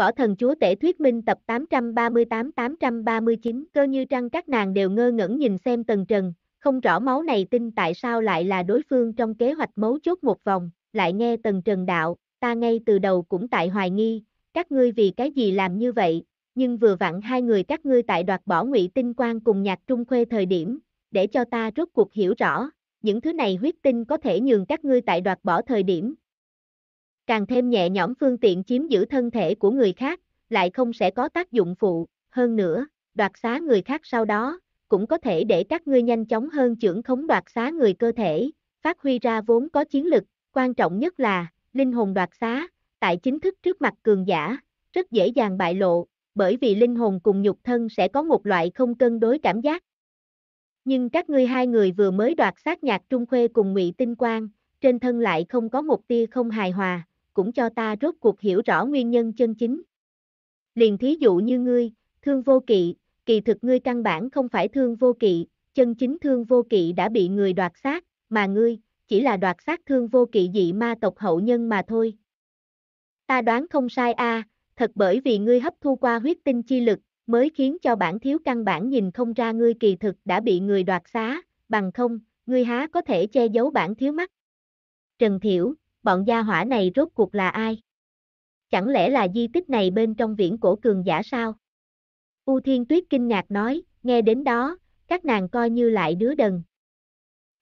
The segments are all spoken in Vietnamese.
Võ Thần Chúa Tể Thuyết Minh tập 838-839 cơ như trăng các nàng đều ngơ ngẩn nhìn xem Tần Trần, không rõ máu này tin tại sao lại là đối phương trong kế hoạch mấu chốt một vòng, lại nghe Tần Trần đạo, ta ngay từ đầu cũng tại hoài nghi, các ngươi vì cái gì làm như vậy, nhưng vừa vặn hai người các ngươi tại đoạt bỏ ngụy tinh quang cùng nhạc trung khuê thời điểm, để cho ta rốt cuộc hiểu rõ, những thứ này huyết tinh có thể nhường các ngươi tại đoạt bỏ thời điểm, Càng thêm nhẹ nhõm phương tiện chiếm giữ thân thể của người khác, lại không sẽ có tác dụng phụ, hơn nữa, đoạt xá người khác sau đó, cũng có thể để các ngươi nhanh chóng hơn trưởng khống đoạt xá người cơ thể, phát huy ra vốn có chiến lực, quan trọng nhất là, linh hồn đoạt xá, tại chính thức trước mặt cường giả, rất dễ dàng bại lộ, bởi vì linh hồn cùng nhục thân sẽ có một loại không cân đối cảm giác. Nhưng các ngươi hai người vừa mới đoạt sát nhạc Trung Khuê cùng Ngụy Tinh Quang, trên thân lại không có một tia không hài hòa, cũng cho ta rốt cuộc hiểu rõ nguyên nhân chân chính. Liền thí dụ như ngươi, thương vô kỵ, kỳ thực ngươi căn bản không phải thương vô kỵ, chân chính thương vô kỵ đã bị người đoạt xác, mà ngươi, chỉ là đoạt xác thương vô kỵ dị ma tộc hậu nhân mà thôi. Ta đoán không sai a, à, thật bởi vì ngươi hấp thu qua huyết tinh chi lực, mới khiến cho bản thiếu căn bản nhìn không ra ngươi kỳ thực đã bị người đoạt xá, bằng không, ngươi há có thể che giấu bản thiếu mắt. Trần Thiểu, bọn gia hỏa này rốt cuộc là ai? Chẳng lẽ là di tích này bên trong viễn cổ cường giả sao? U Thiên Tuyết kinh ngạc nói, nghe đến đó, các nàng coi như lại đứa đần.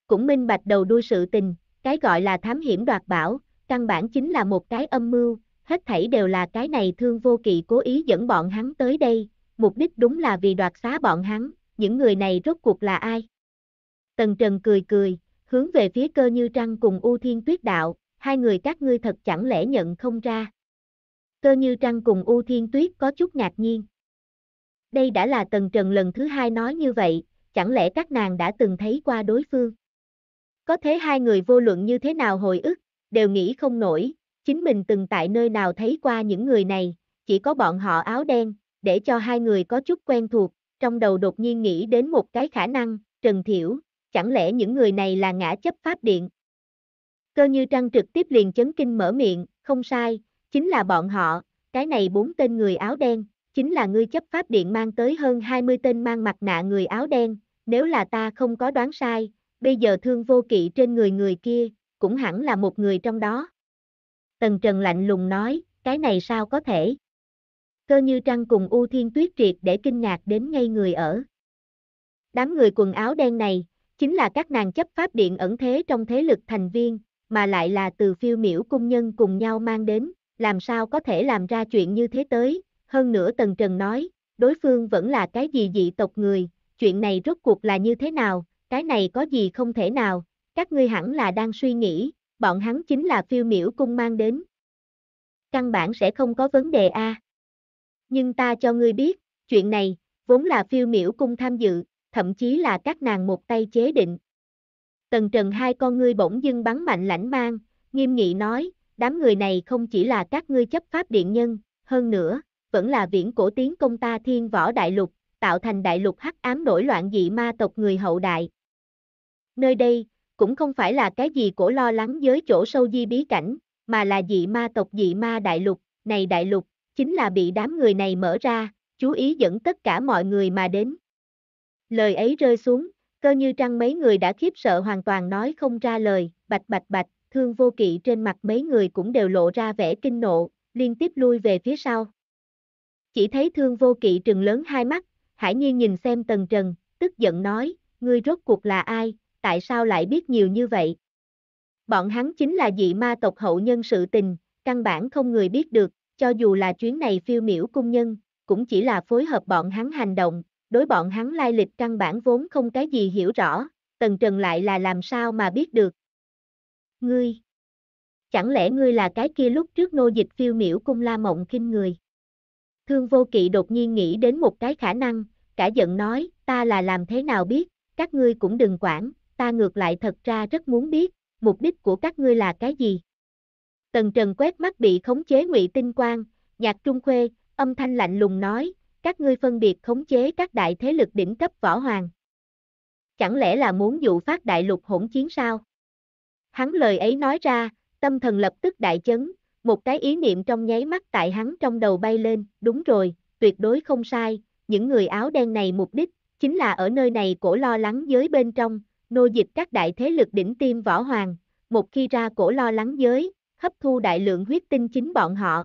Cũng minh bạch đầu đuôi sự tình, cái gọi là thám hiểm đoạt bảo, căn bản chính là một cái âm mưu, hết thảy đều là cái này thương vô kỵ cố ý dẫn bọn hắn tới đây, mục đích đúng là vì đoạt xá bọn hắn, những người này rốt cuộc là ai? Tần Trần cười cười, hướng về phía cơ như trăng cùng U Thiên Tuyết đạo, hai người các ngươi thật chẳng lẽ nhận không ra. Cơ như trăng cùng U Thiên Tuyết có chút ngạc nhiên. Đây đã là tần trần lần thứ hai nói như vậy, chẳng lẽ các nàng đã từng thấy qua đối phương. Có thế hai người vô luận như thế nào hồi ức, đều nghĩ không nổi, chính mình từng tại nơi nào thấy qua những người này, chỉ có bọn họ áo đen, để cho hai người có chút quen thuộc, trong đầu đột nhiên nghĩ đến một cái khả năng, Trần Thiểu, chẳng lẽ những người này là ngã chấp pháp điện, Cơ như trăng trực tiếp liền chấn kinh mở miệng, không sai, chính là bọn họ, cái này bốn tên người áo đen, chính là ngươi chấp pháp điện mang tới hơn 20 tên mang mặt nạ người áo đen, nếu là ta không có đoán sai, bây giờ thương vô kỵ trên người người kia, cũng hẳn là một người trong đó. Tần Trần lạnh lùng nói, cái này sao có thể? Cơ như trăng cùng U Thiên Tuyết triệt để kinh ngạc đến ngay người ở. Đám người quần áo đen này, chính là các nàng chấp pháp điện ẩn thế trong thế lực thành viên, mà lại là từ phiêu miểu cung nhân cùng nhau mang đến, làm sao có thể làm ra chuyện như thế tới, hơn nữa Tần Trần nói, đối phương vẫn là cái gì dị tộc người, chuyện này rốt cuộc là như thế nào, cái này có gì không thể nào, các ngươi hẳn là đang suy nghĩ, bọn hắn chính là phiêu miểu cung mang đến. Căn bản sẽ không có vấn đề a. Nhưng ta cho ngươi biết, chuyện này, vốn là phiêu miểu cung tham dự, thậm chí là các nàng một tay chế định, Tần trần hai con ngươi bỗng dưng bắn mạnh lãnh mang, nghiêm nghị nói, đám người này không chỉ là các ngươi chấp pháp điện nhân, hơn nữa, vẫn là viễn cổ tiến công ta thiên võ đại lục, tạo thành đại lục hắc ám nổi loạn dị ma tộc người hậu đại. Nơi đây, cũng không phải là cái gì cổ lo lắng giới chỗ sâu di bí cảnh, mà là dị ma tộc dị ma đại lục, này đại lục, chính là bị đám người này mở ra, chú ý dẫn tất cả mọi người mà đến. Lời ấy rơi xuống, Cơ như trăng mấy người đã khiếp sợ hoàn toàn nói không ra lời, bạch bạch bạch, thương vô kỵ trên mặt mấy người cũng đều lộ ra vẻ kinh nộ, liên tiếp lui về phía sau. Chỉ thấy thương vô kỵ trừng lớn hai mắt, hải nhiên nhìn xem tần trần, tức giận nói, ngươi rốt cuộc là ai, tại sao lại biết nhiều như vậy? Bọn hắn chính là dị ma tộc hậu nhân sự tình, căn bản không người biết được, cho dù là chuyến này phiêu miễu cung nhân, cũng chỉ là phối hợp bọn hắn hành động, đối bọn hắn lai lịch căn bản vốn không cái gì hiểu rõ, Tần Trần lại là làm sao mà biết được. Ngươi, chẳng lẽ ngươi là cái kia lúc trước nô dịch phiêu miểu cung la mộng kinh người? Thương vô kỵ đột nhiên nghĩ đến một cái khả năng, cả giận nói, ta là làm thế nào biết, các ngươi cũng đừng quản, ta ngược lại thật ra rất muốn biết, mục đích của các ngươi là cái gì. Tần Trần quét mắt bị khống chế ngụy tinh quang, nhạc trung khuê, âm thanh lạnh lùng nói, các ngươi phân biệt khống chế các đại thế lực đỉnh cấp võ hoàng. Chẳng lẽ là muốn dụ phát đại lục hỗn chiến sao? Hắn lời ấy nói ra, tâm thần lập tức đại chấn, một cái ý niệm trong nháy mắt tại hắn trong đầu bay lên, đúng rồi, tuyệt đối không sai, những người áo đen này mục đích, chính là ở nơi này cổ lo lắng giới bên trong, nô dịch các đại thế lực đỉnh tiêm võ hoàng, một khi ra cổ lo lắng giới, hấp thu đại lượng huyết tinh chính bọn họ.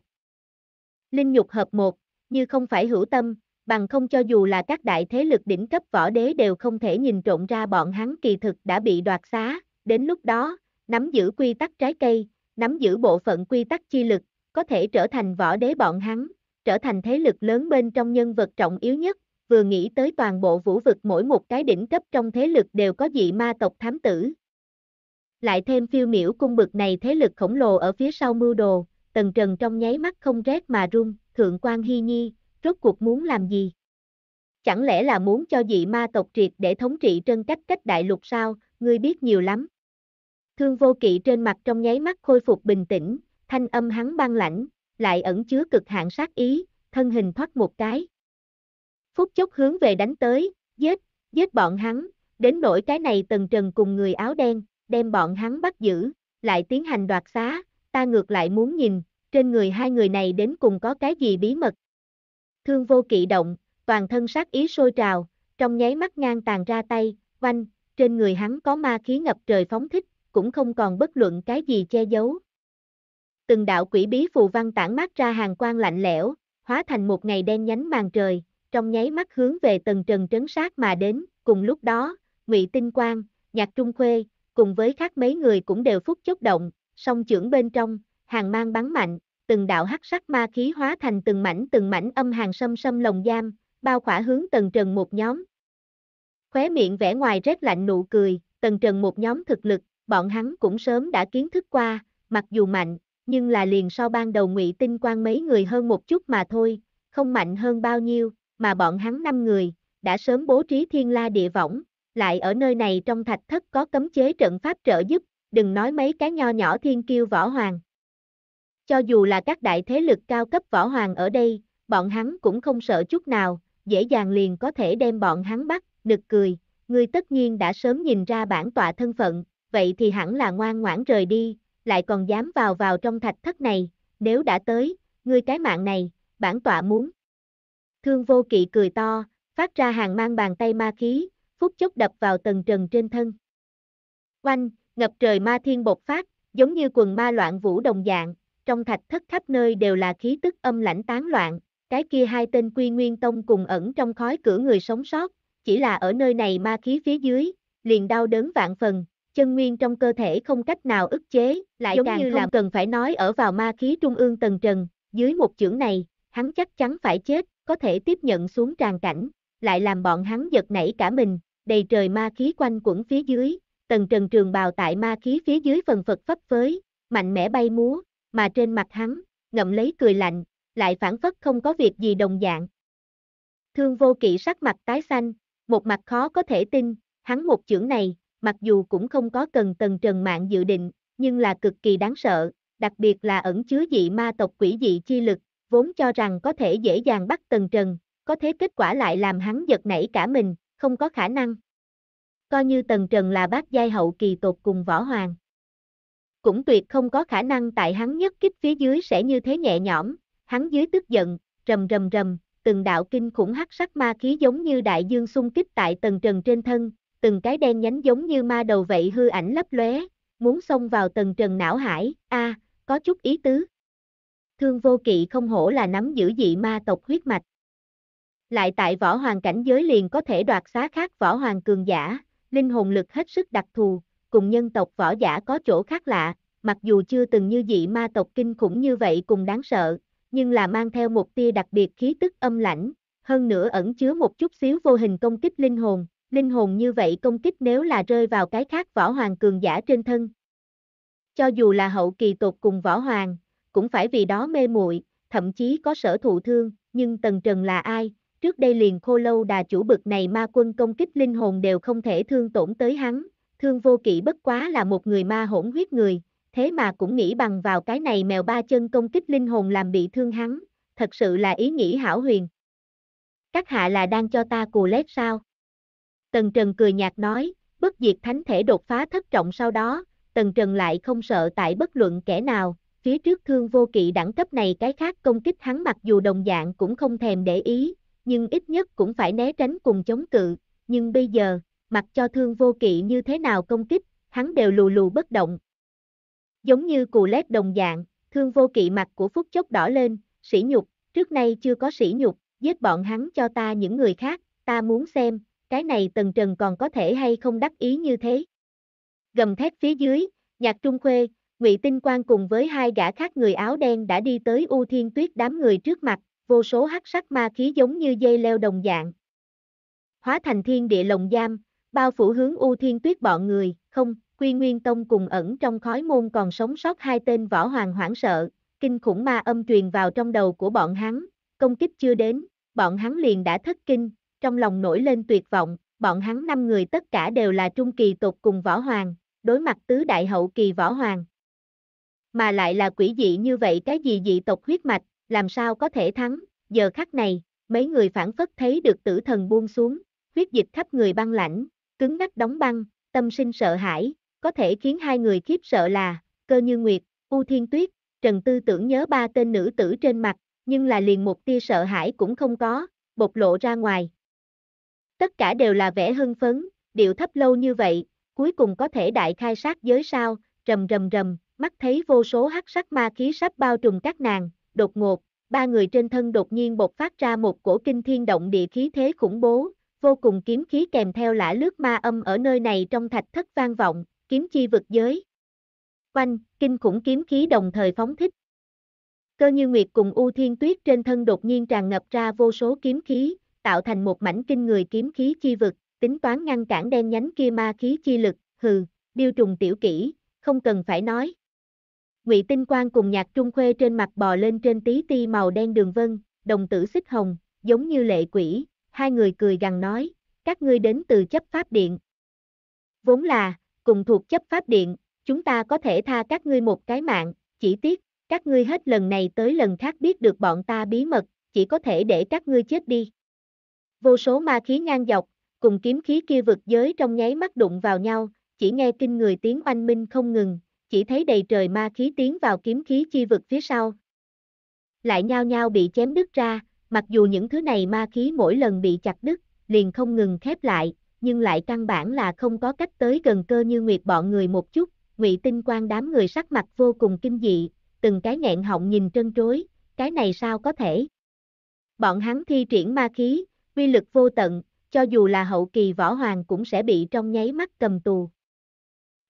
Linh nhục hợp một, như không phải hữu tâm, bằng không cho dù là các đại thế lực đỉnh cấp võ đế đều không thể nhìn trộn ra bọn hắn kỳ thực đã bị đoạt xá, đến lúc đó, nắm giữ quy tắc trái cây, nắm giữ bộ phận quy tắc chi lực, có thể trở thành võ đế bọn hắn, trở thành thế lực lớn bên trong nhân vật trọng yếu nhất, vừa nghĩ tới toàn bộ vũ vực mỗi một cái đỉnh cấp trong thế lực đều có dị ma tộc thám tử. Lại thêm phiêu miểu cung bực này thế lực khổng lồ ở phía sau mưu đồ, Tần Trần trong nháy mắt không rét mà run, Thượng quan Hy Nhi, rốt cuộc muốn làm gì? Chẳng lẽ là muốn cho dị ma tộc triệt để thống trị trân cách cách đại lục sao, ngươi biết nhiều lắm. Thương vô kỵ trên mặt trong nháy mắt khôi phục bình tĩnh, thanh âm hắn băng lãnh, lại ẩn chứa cực hạn sát ý, thân hình thoát một cái. Phúc chốc hướng về đánh tới, giết, giết bọn hắn, đến nỗi cái này tần trần cùng người áo đen, đem bọn hắn bắt giữ, lại tiến hành đoạt xá, ta ngược lại muốn nhìn, trên người hai người này đến cùng có cái gì bí mật. Thương vô kỵ động, toàn thân sát ý sôi trào, trong nháy mắt ngang tàn ra tay, vanh trên người hắn có ma khí ngập trời phóng thích, cũng không còn bất luận cái gì che giấu. Từng đạo quỷ bí phù văn tản mát ra hàng quang lạnh lẽo, hóa thành một ngày đen nhánh màn trời, trong nháy mắt hướng về tầng trần trấn sát mà đến, cùng lúc đó, Ngụy Tinh Quang, Nhạc Trung Khuê, cùng với khác mấy người cũng đều phút chốc động, song trưởng bên trong, hàng mang bắn mạnh, từng đạo hắc sắc ma khí hóa thành từng mảnh từng mảnh âm hàng sâm sâm lồng giam, bao khỏa hướng tần trần một nhóm. Khóe miệng vẽ ngoài rét lạnh nụ cười, tần trần một nhóm thực lực, bọn hắn cũng sớm đã kiến thức qua, mặc dù mạnh, nhưng là liền so ban đầu ngụy tinh quan mấy người hơn một chút mà thôi, không mạnh hơn bao nhiêu, mà bọn hắn năm người, đã sớm bố trí thiên la địa võng, lại ở nơi này trong thạch thất có cấm chế trận pháp trợ giúp, đừng nói mấy cái nho nhỏ thiên kiêu võ hoàng. Cho dù là các đại thế lực cao cấp võ hoàng ở đây, bọn hắn cũng không sợ chút nào, dễ dàng liền có thể đem bọn hắn bắt, nực cười, ngươi tất nhiên đã sớm nhìn ra bản tọa thân phận, vậy thì hẳn là ngoan ngoãn rời đi, lại còn dám vào vào trong thạch thất này, nếu đã tới, ngươi cái mạng này, bản tọa muốn. Thương vô kỵ cười to, phát ra hàng mang bàn tay ma khí, phút chốc đập vào tầng trần trên thân. Oanh, ngập trời ma thiên bộc phát, giống như quần ma loạn vũ đồng dạng, trong thạch thất khắp nơi đều là khí tức âm lãnh tán loạn, cái kia hai tên quy nguyên tông cùng ẩn trong khói cửa người sống sót, chỉ là ở nơi này ma khí phía dưới, liền đau đớn vạn phần, chân nguyên trong cơ thể không cách nào ức chế, lại giống càng như không là cần phải nói ở vào ma khí trung ương tầng trần, dưới một chưởng này, hắn chắc chắn phải chết, có thể tiếp nhận xuống tràn cảnh, lại làm bọn hắn giật nảy cả mình, đầy trời ma khí quanh quẩn phía dưới, tần trần trường bào tại ma khí phía dưới phần phật phấp phới, mạnh mẽ bay múa, mà trên mặt hắn, ngậm lấy cười lạnh, lại phản phất không có việc gì đồng dạng. Thương vô kỵ sắc mặt tái xanh, một mặt khó có thể tin, hắn một chưởng này, mặc dù cũng không có cần tần trần mạng dự định, nhưng là cực kỳ đáng sợ, đặc biệt là ẩn chứa dị ma tộc quỷ dị chi lực, vốn cho rằng có thể dễ dàng bắt tần trần, có thế kết quả lại làm hắn giật nảy cả mình, không có khả năng coi như Tần Trần là bác giai hậu kỳ tột cùng võ hoàng. Cũng tuyệt không có khả năng tại hắn nhất kích phía dưới sẽ như thế nhẹ nhõm, hắn dưới tức giận, rầm rầm rầm, từng đạo kinh khủng hắc sắc ma khí giống như đại dương xung kích tại Tần Trần trên thân, từng cái đen nhánh giống như ma đầu vậy hư ảnh lấp lóe, muốn xông vào Tần Trần não hải, a, có chút ý tứ. Thương vô kỵ không hổ là nắm giữ dị ma tộc huyết mạch. Lại tại võ hoàng cảnh giới liền có thể đoạt xá khác võ hoàng cường giả, linh hồn lực hết sức đặc thù, cùng nhân tộc võ giả có chỗ khác lạ, mặc dù chưa từng như dị ma tộc kinh khủng như vậy cùng đáng sợ, nhưng là mang theo một tia đặc biệt khí tức âm lãnh, hơn nữa ẩn chứa một chút xíu vô hình công kích linh hồn, linh hồn như vậy công kích nếu là rơi vào cái khác võ hoàng cường giả trên thân. Cho dù là hậu kỳ tột cùng võ hoàng, cũng phải vì đó mê muội, thậm chí có sở thụ thương, nhưng Tần Trần là ai, trước đây liền khô lâu đà chủ bực này ma quân công kích linh hồn đều không thể thương tổn tới hắn, thương vô kỵ bất quá là một người ma hỗn huyết người, thế mà cũng nghĩ bằng vào cái này mèo ba chân công kích linh hồn làm bị thương hắn, thật sự là ý nghĩ hảo huyền. Các hạ là đang cho ta cù lét sao? Tần Trần cười nhạt nói, bất diệt thánh thể đột phá thất trọng sau đó, Tần Trần lại không sợ tại bất luận kẻ nào, phía trước thương vô kỵ đẳng cấp này cái khác công kích hắn mặc dù đồng dạng cũng không thèm để ý, nhưng ít nhất cũng phải né tránh cùng chống cự, nhưng bây giờ, mặc cho thương vô kỵ như thế nào công kích, hắn đều lù lù bất động. Giống như cù lét đồng dạng, thương vô kỵ mặt của phút chốc đỏ lên, sỉ nhục, trước nay chưa có sỉ nhục, giết bọn hắn cho ta những người khác, ta muốn xem, cái này tần trần còn có thể hay không đắc ý như thế. Gầm thét phía dưới, nhạc trung khuê, ngụy tinh quang cùng với hai gã khác người áo đen đã đi tới u thiên tuyết đám người trước mặt, vô số hắc sắc ma khí giống như dây leo đồng dạng. Hóa thành thiên địa lồng giam, bao phủ hướng U Thiên Tuyết bọn người, không, Quy Nguyên Tông cùng ẩn trong khói môn còn sống sót hai tên võ hoàng hoảng sợ, kinh khủng ma âm truyền vào trong đầu của bọn hắn, công kích chưa đến, bọn hắn liền đã thất kinh, trong lòng nổi lên tuyệt vọng, bọn hắn năm người tất cả đều là trung kỳ tột cùng võ hoàng, đối mặt tứ đại hậu kỳ võ hoàng. Mà lại là quỷ dị như vậy cái gì dị tộc huyết mạch, làm sao có thể thắng, giờ khắc này, mấy người phản phất thấy được tử thần buông xuống, huyết dịch khắp người băng lãnh, cứng ngắt đóng băng, tâm sinh sợ hãi, có thể khiến hai người khiếp sợ là, cơ như nguyệt, U Thiên Tuyết, Trần Tư tưởng nhớ ba tên nữ tử trên mặt, nhưng là liền một tia sợ hãi cũng không có, bộc lộ ra ngoài. Tất cả đều là vẻ hưng phấn, điệu thấp lâu như vậy, cuối cùng có thể đại khai sát giới sao, rầm rầm rầm, mắt thấy vô số hắc sắc ma khí sắp bao trùm các nàng, đột ngột, ba người trên thân đột nhiên bộc phát ra một cổ kinh thiên động địa khí thế khủng bố, vô cùng kiếm khí kèm theo lã lướt ma âm ở nơi này trong thạch thất vang vọng, kiếm chi vực giới. Quanh, kinh khủng kiếm khí đồng thời phóng thích. Cơ như nguyệt cùng U Thiên Tuyết trên thân đột nhiên tràn ngập ra vô số kiếm khí, tạo thành một mảnh kinh người kiếm khí chi vực, tính toán ngăn cản đen nhánh kia ma khí chi lực, hừ, điêu trùng tiểu kỹ, không cần phải nói. Ngụy Tinh Quang cùng Nhạc Trung Khuê trên mặt bò lên trên tí ti màu đen đường vân, đồng tử xích hồng, giống như lệ quỷ, hai người cười gằn nói, các ngươi đến từ chấp pháp điện. Vốn là, cùng thuộc chấp pháp điện, chúng ta có thể tha các ngươi một cái mạng, chỉ tiếc, các ngươi hết lần này tới lần khác biết được bọn ta bí mật, chỉ có thể để các ngươi chết đi. Vô số ma khí ngang dọc, cùng kiếm khí kia vực giới trong nháy mắt đụng vào nhau, chỉ nghe kinh người tiếng oanh minh không ngừng, chỉ thấy đầy trời ma khí tiến vào kiếm khí chi vực phía sau. Lại nhao nhao bị chém đứt ra, mặc dù những thứ này ma khí mỗi lần bị chặt đứt, liền không ngừng khép lại, nhưng lại căn bản là không có cách tới gần cơ như nguyệt bọn người một chút, ngụy tinh quan đám người sắc mặt vô cùng kinh dị, từng cái nghẹn họng nhìn trân trối, cái này sao có thể. Bọn hắn thi triển ma khí, uy lực vô tận, cho dù là hậu kỳ võ hoàng cũng sẽ bị trong nháy mắt cầm tù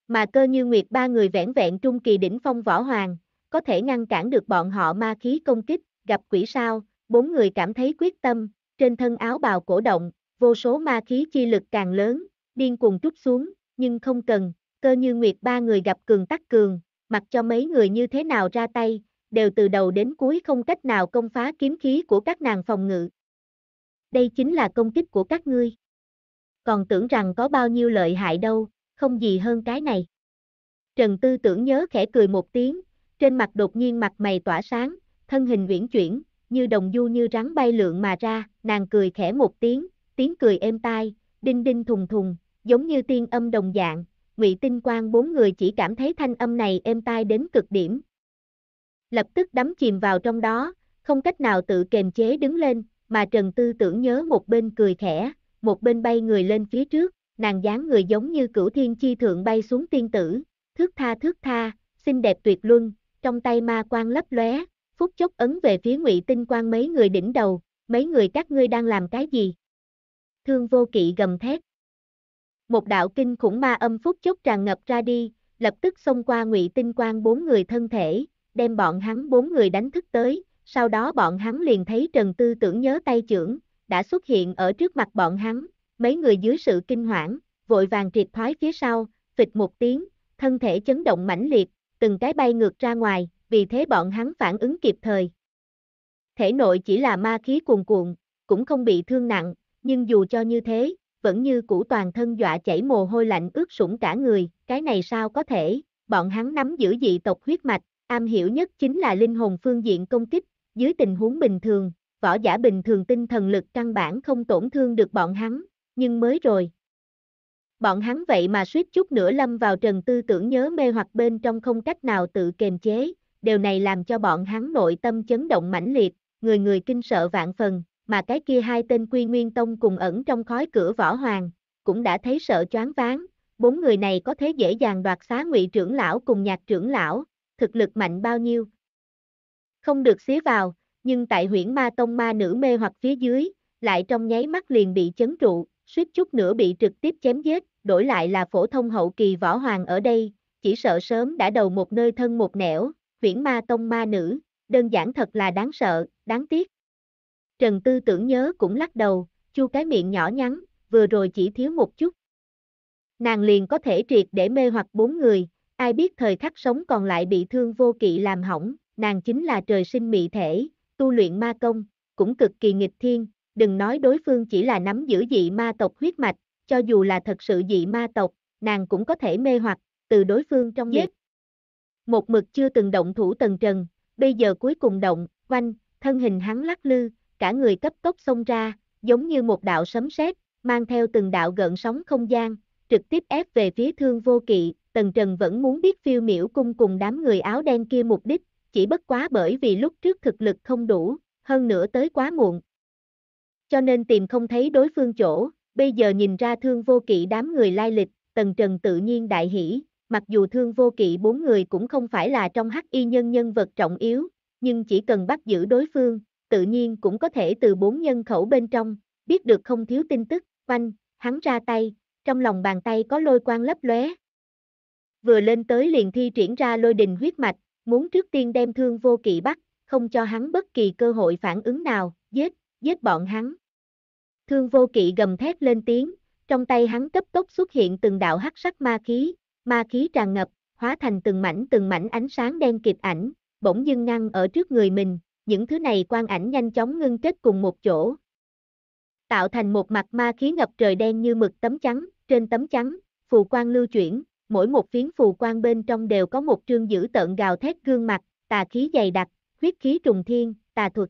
mà cơ như nguyệt ba người vẻn vẹn trung kỳ đỉnh phong võ hoàng, có thể ngăn cản được bọn họ ma khí công kích, gặp quỷ sao, bốn người cảm thấy quyết tâm, trên thân áo bào cổ động, vô số ma khí chi lực càng lớn, điên cuồng trút xuống, nhưng không cần, cơ như nguyệt ba người gặp cường tắc cường, mặc cho mấy người như thế nào ra tay, đều từ đầu đến cuối không cách nào công phá kiếm khí của các nàng phòng ngự. Đây chính là công kích của các ngươi. Còn tưởng rằng có bao nhiêu lợi hại đâu, không gì hơn cái này. Trần Tư tưởng nhớ khẽ cười một tiếng, trên mặt đột nhiên mặt mày tỏa sáng, thân hình uyển chuyển, như đồng du như rắn bay lượn mà ra, nàng cười khẽ một tiếng, tiếng cười êm tai, đinh đinh thùng thùng, giống như tiên âm đồng dạng, Ngụy Tinh Quang bốn người chỉ cảm thấy thanh âm này êm tai đến cực điểm. Lập tức đắm chìm vào trong đó, không cách nào tự kềm chế đứng lên, mà Trần Tư tưởng nhớ một bên cười khẽ, một bên bay người lên phía trước, nàng dáng người giống như cửu thiên chi thượng bay xuống tiên tử, thước tha thước tha, xinh đẹp tuyệt luân, trong tay ma quang lấp lóe, phút chốc ấn về phía Ngụy Tinh Quang mấy người đỉnh đầu, mấy người các ngươi đang làm cái gì? Thương vô kỵ gầm thét. Một đạo kinh khủng ma âm phút chốc tràn ngập ra đi, lập tức xông qua Ngụy Tinh Quang bốn người thân thể, đem bọn hắn bốn người đánh thức tới, sau đó bọn hắn liền thấy Trần Tư tưởng nhớ tay trưởng, đã xuất hiện ở trước mặt bọn hắn, mấy người dưới sự kinh hoảng, vội vàng triệt thoái phía sau, phịch một tiếng, thân thể chấn động mãnh liệt, từng cái bay ngược ra ngoài, vì thế bọn hắn phản ứng kịp thời. Thể nội chỉ là ma khí cuồn cuộn, cũng không bị thương nặng, nhưng dù cho như thế, vẫn như cũ toàn thân dọa chảy mồ hôi lạnh ướt sũng cả người, cái này sao có thể, bọn hắn nắm giữ dị tộc huyết mạch, am hiểu nhất chính là linh hồn phương diện công kích, dưới tình huống bình thường, võ giả bình thường tinh thần lực căn bản không tổn thương được bọn hắn, nhưng mới rồi. Bọn hắn vậy mà suýt chút nữa lâm vào trần tư tưởng nhớ mê hoặc bên trong không cách nào tự kềm chế, điều này làm cho bọn hắn nội tâm chấn động mãnh liệt, người người kinh sợ vạn phần, mà cái kia hai tên quy nguyên tông cùng ẩn trong khói cửa võ hoàng, cũng đã thấy sợ choáng váng, bốn người này có thế dễ dàng đoạt xá ngụy trưởng lão cùng nhạc trưởng lão, thực lực mạnh bao nhiêu. Không được xía vào, nhưng tại huyễn ma tông ma nữ mê hoặc phía dưới, lại trong nháy mắt liền bị chấn trụ, suýt chút nữa bị trực tiếp chém giết, đổi lại là phổ thông hậu kỳ võ hoàng ở đây, chỉ sợ sớm đã đầu một nơi thân một nẻo, viễn ma tông ma nữ, đơn giản thật là đáng sợ, đáng tiếc. Trần Tư tưởng nhớ cũng lắc đầu, chu cái miệng nhỏ nhắn, vừa rồi chỉ thiếu một chút. Nàng liền có thể triệt để mê hoặc bốn người, ai biết thời khắc sống còn lại bị thương vô kỵ làm hỏng, nàng chính là trời sinh mị thể, tu luyện ma công, cũng cực kỳ nghịch thiên, đừng nói đối phương chỉ là nắm giữ dị ma tộc huyết mạch, cho dù là thật sự dị ma tộc, nàng cũng có thể mê hoặc, từ đối phương trong giết. Một mực chưa từng động thủ tần trần, bây giờ cuối cùng động, quanh, thân hình hắn lắc lư, cả người cấp tốc xông ra, giống như một đạo sấm sét, mang theo từng đạo gợn sóng không gian, trực tiếp ép về phía thương vô kỵ, tần trần vẫn muốn biết phiêu miểu cung cùng đám người áo đen kia mục đích, chỉ bất quá bởi vì lúc trước thực lực không đủ, hơn nữa tới quá muộn, cho nên tìm không thấy đối phương chỗ, bây giờ nhìn ra thương vô kỵ đám người lai lịch, tần trần tự nhiên đại hỷ, mặc dù thương vô kỵ bốn người cũng không phải là trong hắc y nhân nhân vật trọng yếu, nhưng chỉ cần bắt giữ đối phương, tự nhiên cũng có thể từ bốn nhân khẩu bên trong, biết được không thiếu tin tức, quanh, hắn ra tay, trong lòng bàn tay có lôi quang lấp lóe. Vừa lên tới liền thi triển ra lôi đình huyết mạch, muốn trước tiên đem thương vô kỵ bắt, không cho hắn bất kỳ cơ hội phản ứng nào, giết, giết bọn hắn. Thương vô kỵ gầm thét lên tiếng, trong tay hắn cấp tốc xuất hiện từng đạo hắc sắc ma khí, ma khí tràn ngập, hóa thành từng mảnh từng mảnh ánh sáng đen kịp ảnh, bỗng dưng ngăn ở trước người mình, những thứ này quang ảnh nhanh chóng ngưng kết cùng một chỗ. Tạo thành một mặt ma khí ngập trời đen như mực tấm trắng, trên tấm trắng, phù quang lưu chuyển, mỗi một phiến phù quang bên trong đều có một trương giữ tợn gào thét gương mặt, tà khí dày đặc, huyết khí trùng thiên, tà thuật.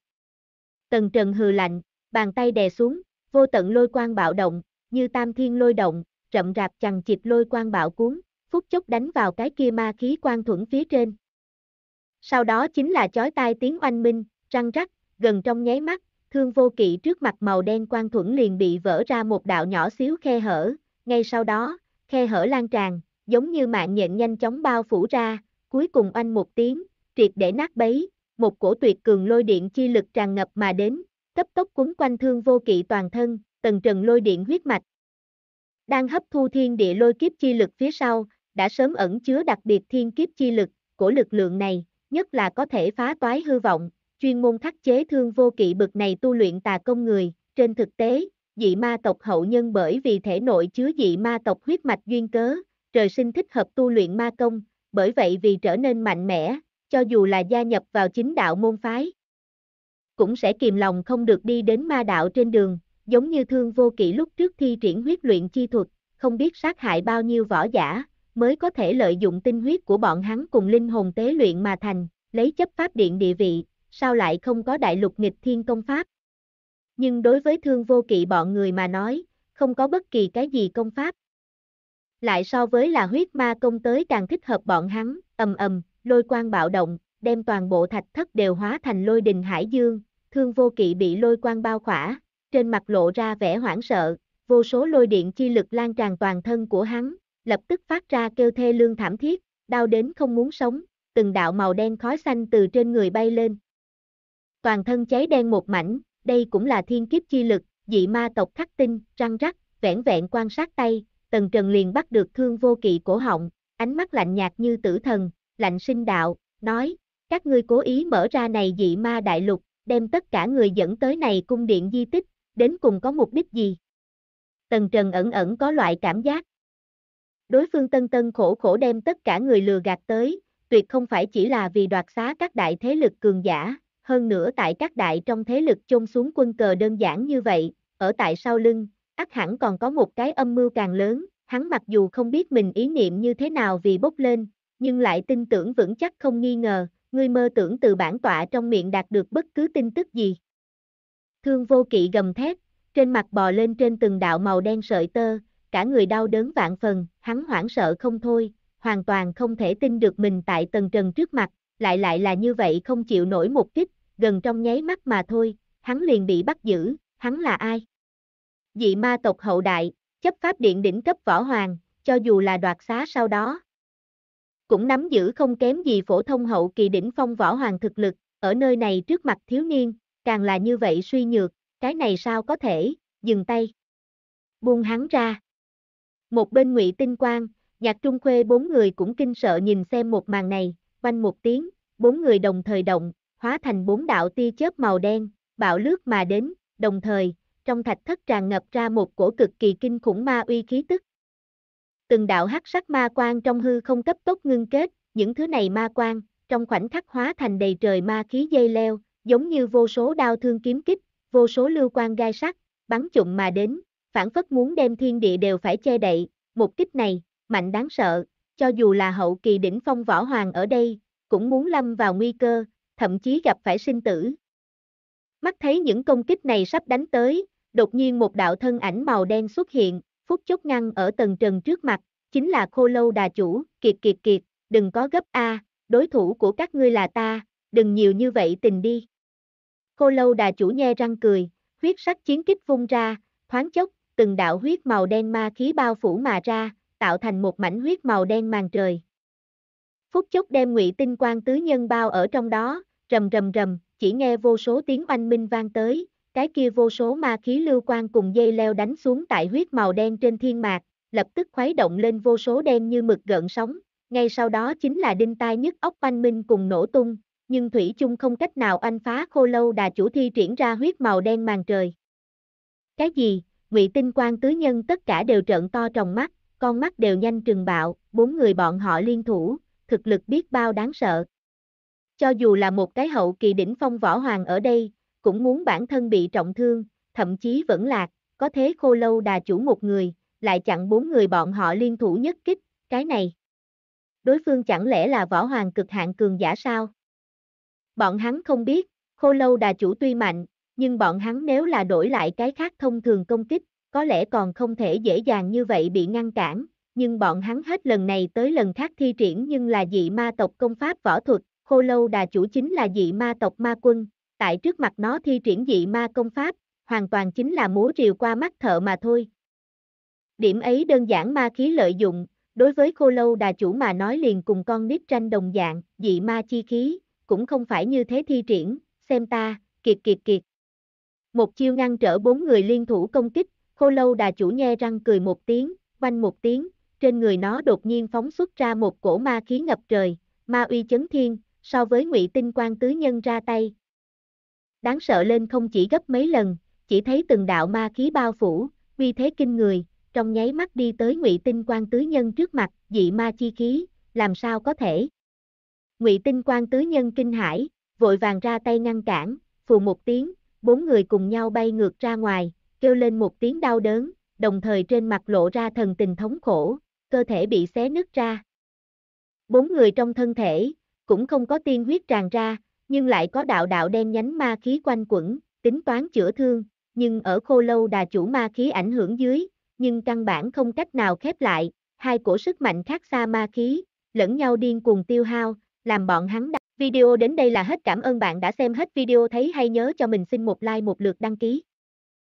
Tần Trần hừ lạnh, bàn tay đè xuống, vô tận lôi quang bạo động, như tam thiên lôi động, rậm rạp chằng chịt lôi quang bạo cuốn, phút chốc đánh vào cái kia ma khí quang thuẫn phía trên. Sau đó chính là chói tai tiếng oanh minh, răng rắc, gần trong nháy mắt, thương vô kỵ trước mặt màu đen quang thuẫn liền bị vỡ ra một đạo nhỏ xíu khe hở, ngay sau đó, khe hở lan tràn, giống như mạng nhện nhanh chóng bao phủ ra, cuối cùng oanh một tiếng, triệt để nát bấy, một cổ tuyệt cường lôi điện chi lực tràn ngập mà đến, cấp tốc cuốn quanh thương vô kỵ toàn thân, tầng trần lôi điện huyết mạch. Đang hấp thu thiên địa lôi kiếp chi lực phía sau, đã sớm ẩn chứa đặc biệt thiên kiếp chi lực, của lực lượng này, nhất là có thể phá toái hư vọng, chuyên môn khắc chế thương vô kỵ bực này tu luyện tà công người, trên thực tế, dị ma tộc hậu nhân bởi vì thể nội chứa dị ma tộc huyết mạch duyên cớ, trời sinh thích hợp tu luyện ma công, bởi vậy vì trở nên mạnh mẽ, cho dù là gia nhập vào chính đạo môn phái, cũng sẽ kìm lòng không được đi đến ma đạo trên đường, giống như thương vô kỵ lúc trước thi triển huyết luyện chi thuật, không biết sát hại bao nhiêu võ giả, mới có thể lợi dụng tinh huyết của bọn hắn cùng linh hồn tế luyện mà thành, lấy chấp pháp điện địa vị, sao lại không có đại lục nghịch thiên công pháp. Nhưng đối với thương vô kỵ bọn người mà nói, không có bất kỳ cái gì công pháp. Lại so với là huyết ma công tới càng thích hợp bọn hắn, ầm ầm, lôi quang bạo động, đem toàn bộ thạch thất đều hóa thành lôi đình hải dương, thương vô kỵ bị lôi quang bao khỏa, trên mặt lộ ra vẻ hoảng sợ, vô số lôi điện chi lực lan tràn toàn thân của hắn, lập tức phát ra kêu thê lương thảm thiết, đau đến không muốn sống, từng đạo màu đen khói xanh từ trên người bay lên. Toàn thân cháy đen một mảnh, đây cũng là thiên kiếp chi lực, dị ma tộc khắc tinh, răng rắc, vẻn vẹn quan sát tay, tần trần liền bắt được thương vô kỵ cổ họng, ánh mắt lạnh nhạt như tử thần, lạnh sinh đạo, nói, các ngươi cố ý mở ra này dị ma đại lục, đem tất cả người dẫn tới này cung điện di tích, đến cùng có mục đích gì? Tần Trần ẩn ẩn có loại cảm giác. Đối phương tân tân khổ khổ đem tất cả người lừa gạt tới, tuyệt không phải chỉ là vì đoạt xá các đại thế lực cường giả, hơn nữa tại các đại trong thế lực chôn xuống quân cờ đơn giản như vậy, ở tại sau lưng, ắt hẳn còn có một cái âm mưu càng lớn, hắn mặc dù không biết mình ý niệm như thế nào vì bốc lên, nhưng lại tin tưởng vững chắc không nghi ngờ, ngươi mơ tưởng từ bản tọa trong miệng đạt được bất cứ tin tức gì. Thương vô kỵ gầm thét, trên mặt bò lên trên từng đạo màu đen sợi tơ, cả người đau đớn vạn phần, hắn hoảng sợ không thôi, hoàn toàn không thể tin được mình tại tầng trần trước mặt, lại lại là như vậy không chịu nổi một kích, gần trong nháy mắt mà thôi, hắn liền bị bắt giữ, hắn là ai? Dị ma tộc hậu đại, chấp pháp điện đỉnh cấp võ hoàng, cho dù là đoạt xá sau đó, cũng nắm giữ không kém gì phổ thông hậu kỳ đỉnh phong võ hoàng thực lực, ở nơi này trước mặt thiếu niên, càng là như vậy suy nhược, cái này sao có thể, dừng tay. Buông hắn ra. Một bên ngụy Tinh Quang, Nhạc Trung Khuê bốn người cũng kinh sợ nhìn xem một màn này, vanh một tiếng, bốn người đồng thời động, hóa thành bốn đạo tia chớp màu đen, bạo lướt mà đến, đồng thời, trong thạch thất tràn ngập ra một cổ cực kỳ kinh khủng ma uy khí tức, từng đạo hắc sắc ma quang trong hư không cấp tốc ngưng kết, những thứ này ma quang, trong khoảnh khắc hóa thành đầy trời ma khí dây leo, giống như vô số đao thương kiếm kích, vô số lưu quang gai sắc, bắn chụm mà đến, phản phất muốn đem thiên địa đều phải che đậy, một kích này, mạnh đáng sợ, cho dù là hậu kỳ đỉnh phong võ hoàng ở đây, cũng muốn lâm vào nguy cơ, thậm chí gặp phải sinh tử. Mắt thấy những công kích này sắp đánh tới, đột nhiên một đạo thân ảnh màu đen xuất hiện, phút chốc ngăn ở tầng trần trước mặt, chính là khô lâu đà chủ, kiệt kiệt kiệt, đừng có gấp A, đối thủ của các ngươi là ta, đừng nhiều như vậy tình đi. Khô lâu đà chủ nhe răng cười, huyết sắc chiến kích vung ra, thoáng chốc, từng đạo huyết màu đen ma khí bao phủ mà ra, tạo thành một mảnh huyết màu đen màn trời. Phút chốc đem ngụy tinh quang tứ nhân bao ở trong đó, rầm rầm rầm, chỉ nghe vô số tiếng oanh minh vang tới, cái kia vô số ma khí lưu quang cùng dây leo đánh xuống tại huyết màu đen trên thiên mạc, lập tức khuấy động lên vô số đen như mực gợn sóng, ngay sau đó chính là đinh tai nhức ốc oanh minh cùng nổ tung, nhưng thủy chung không cách nào anh phá khô lâu đà chủ thi triển ra huyết màu đen màn trời. Cái gì? Ngụy Tinh Quang tứ nhân tất cả đều trợn to trong mắt, con mắt đều nhanh trừng bạo, bốn người bọn họ liên thủ, thực lực biết bao đáng sợ. Cho dù là một cái hậu kỳ đỉnh phong võ hoàng ở đây, cũng muốn bản thân bị trọng thương, thậm chí vẫn lạc, có thế khô lâu đà chủ một người, lại chặn bốn người bọn họ liên thủ nhất kích, cái này. Đối phương chẳng lẽ là võ hoàng cực hạn cường giả sao? Bọn hắn không biết, khô lâu đà chủ tuy mạnh, nhưng bọn hắn nếu là đổi lại cái khác thông thường công kích, có lẽ còn không thể dễ dàng như vậy bị ngăn cản, nhưng bọn hắn hết lần này tới lần khác thi triển nhưng là dị ma tộc công pháp võ thuật, khô lâu đà chủ chính là dị ma tộc ma quân, tại trước mặt nó thi triển dị ma công pháp, hoàn toàn chính là múa rìu qua mắt thợ mà thôi. Điểm ấy đơn giản ma khí lợi dụng, đối với khô lâu đà chủ mà nói liền cùng con nít tranh đồng dạng, dị ma chi khí, cũng không phải như thế thi triển, xem ta, kiệt kiệt kiệt. Một chiêu ngăn trở bốn người liên thủ công kích, khô lâu đà chủ nhe răng cười một tiếng, quanh một tiếng, trên người nó đột nhiên phóng xuất ra một cổ ma khí ngập trời, ma uy chấn thiên, so với ngụy tinh quan tứ nhân ra tay, đáng sợ lên không chỉ gấp mấy lần, chỉ thấy từng đạo ma khí bao phủ, vì thế kinh người, trong nháy mắt đi tới Ngụy Tinh Quan tứ nhân trước mặt, dị ma chi khí, làm sao có thể? Ngụy Tinh Quan tứ nhân kinh hãi, vội vàng ra tay ngăn cản, phù một tiếng, bốn người cùng nhau bay ngược ra ngoài, kêu lên một tiếng đau đớn, đồng thời trên mặt lộ ra thần tình thống khổ, cơ thể bị xé nứt ra. Bốn người trong thân thể, cũng không có tiên huyết tràn ra, nhưng lại có đạo đạo đen nhánh ma khí quanh quẩn, tính toán chữa thương, nhưng ở khô lâu đà chủ ma khí ảnh hưởng dưới, nhưng căn bản không cách nào khép lại, hai cổ sức mạnh khác xa ma khí, lẫn nhau điên cuồng tiêu hao, làm bọn hắn đa... Video đến đây là hết cảm ơn bạn đã xem hết video thấy hay nhớ cho mình xin một like một lượt đăng ký.